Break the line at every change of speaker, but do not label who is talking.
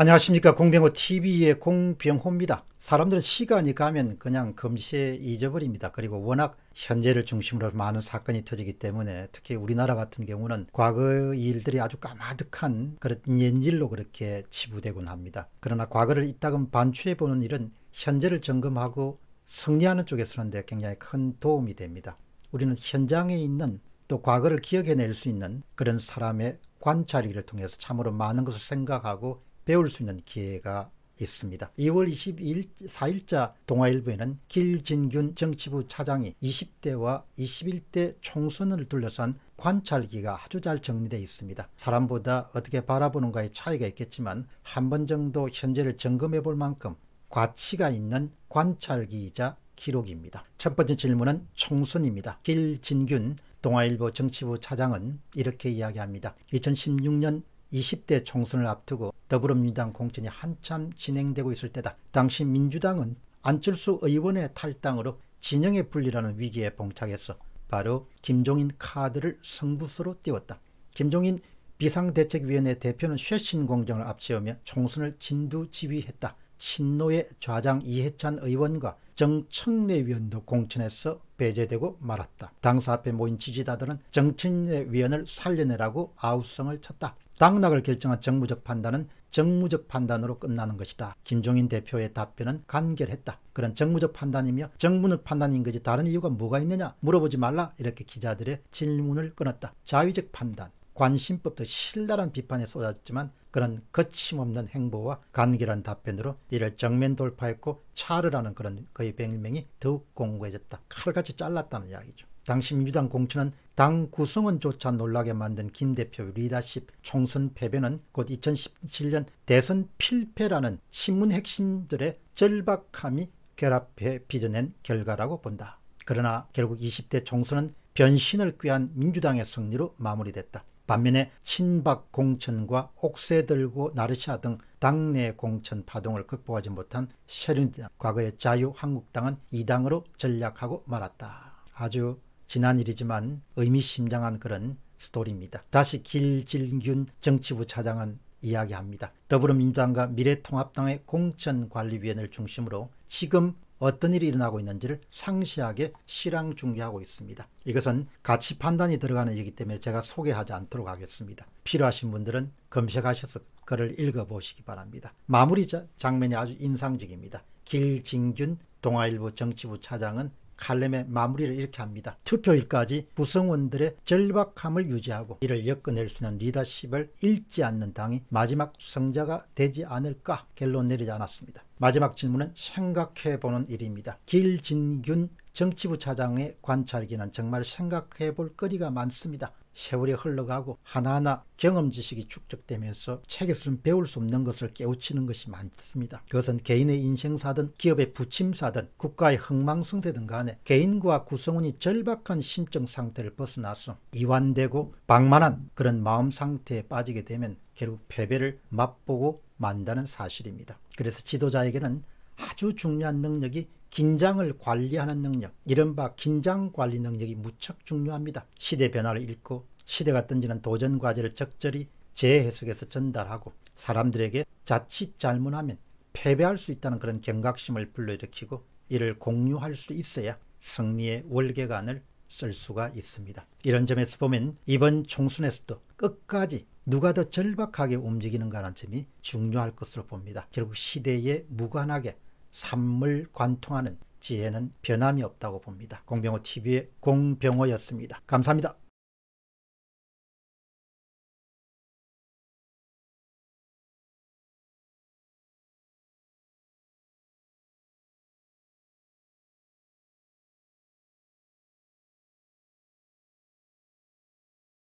안녕하십니까 공병호 TV의 공병호입니다. 사람들은 시간이 가면 그냥 금시에 잊어버립니다. 그리고 워낙 현재를 중심으로 많은 사건이 터지기 때문에 특히 우리나라 같은 경우는 과거 일들이 아주 까마득한 그런 옛일로 그렇게 치부되곤 합니다. 그러나 과거를 이따금 반추해보는 일은 현재를 점검하고 승리하는 쪽에 서는데 굉장히 큰 도움이 됩니다. 우리는 현장에 있는 또 과거를 기억해낼 수 있는 그런 사람의 관찰이를 통해서 참으로 많은 것을 생각하고 배울 수 있는 기회가 있습니다. 2월 22일 4일자 동아일보에는 길진균 정치부 차장이 20대와 21대 총선을 둘러싼 관찰기가 아주 잘 정리되어 있습니다. 사람보다 어떻게 바라보는가의 차이가 있겠지만 한 번 정도 현재를 점검해 볼 만큼 가치가 있는 관찰기이자 기록입니다. 첫 번째 질문은 총선입니다. 길진균 동아일보 정치부 차장은 이렇게 이야기합니다. 2016년 20대 총선을 앞두고 더불어민주당 공천이 한참 진행되고 있을 때다. 당시 민주당은 안철수 의원의 탈당으로 진영의 분리라는 위기에 봉착했어. 바로 김종인 카드를 성부수로 띄웠다. 김종인 비상대책위원회 대표는 쇄신 공정을 앞세우며 총선을 진두지휘했다. 친노의 좌장 이해찬 의원과 정 청래위원도 공천에서 배제되고 말았다. 당사 앞에 모인 지지자들은 정청래위원을 살려내라고 아우성을 쳤다. 당락을 결정한 정무적 판단은 정무적 판단으로 끝나는 것이다. 김종인 대표의 답변은 간결했다. 그런 정무적 판단이며 정무적 판단인 거지 다른 이유가 뭐가 있느냐 물어보지 말라 이렇게 기자들의 질문을 끊었다. 자위적 판단, 관심법 등 신랄한 비판에 쏟았지만 그런 거침없는 행보와 간결한 답변으로 이를 정면 돌파했고 차르라는 그런 그의 병명이 더욱 공고해졌다. 칼같이 잘랐다는 이야기죠. 당시 민주당 공천은 당 구성원조차 놀라게 만든 김대표 리더십 총선 패배는 곧 2017년 대선 필패라는 신문 핵심들의 절박함이 결합해 빚어낸 결과라고 본다. 그러나 결국 20대 총선은 변신을 꾀한 민주당의 승리로 마무리됐다. 반면에 친박 공천과 옥새 들고 나르샤 등 당내 공천 파동을 극복하지 못한 셰린당 과거의 자유한국당은 이 당으로 전략하고 말았다. 아주 지난 일이지만 의미심장한 그런 스토리입니다. 다시 길진균 정치부 차장은 이야기합니다. 더불어민주당과 미래통합당의 공천관리위원회를 중심으로 지금 어떤 일이 일어나고 있는지를 상시하게 실황 중계하고 있습니다. 이것은 가치 판단이 들어가는 일이기 때문에 제가 소개하지 않도록 하겠습니다. 필요하신 분들은 검색하셔서 글을 읽어보시기 바랍니다. 마무리 장면이 아주 인상적입니다. 길진균 동아일보 정치부 차장은 칼렘의 마무리를 이렇게 합니다. 투표일까지 구성원들의 절박함을 유지하고 이를 엮어낼 수 있는 리더십을 잃지 않는 당이 마지막 승자가 되지 않을까 결론 내리지 않았습니다. 마지막 질문은 생각해보는 일입니다. 길진균 정치부 차장의 관찰기는 정말 생각해 볼 거리가 많습니다. 세월이 흘러가고 하나하나 경험 지식이 축적되면서 책에서는 배울 수 없는 것을 깨우치는 것이 많습니다. 그것은 개인의 인생사든 기업의 부침사든 국가의 흥망성쇠든 간에 개인과 구성원이 절박한 심정 상태를 벗어나서 이완되고 방만한 그런 마음 상태에 빠지게 되면 결국 패배를 맛보고 만다는 사실입니다. 그래서 지도자에게는 아주 중요한 능력이 긴장을 관리하는 능력, 이른바 긴장 관리 능력이 무척 중요합니다. 시대 변화를 읽고 시대가 던지는 도전 과제를 적절히 재해석해서 전달하고 사람들에게 자칫 잘못하면 패배할 수 있다는 그런 경각심을 불러일으키고 이를 공유할 수 있어야 승리의 월계관을 쓸 수가 있습니다. 이런 점에서 보면 이번 총선에서도 끝까지 누가 더 절박하게 움직이는가 하는 점이 중요할 것으로 봅니다. 결국 시대에 무관하게 삶을 관통하는 지혜는 변함이 없다고 봅니다. 공병호 TV의 공병호였습니다. 감사합니다.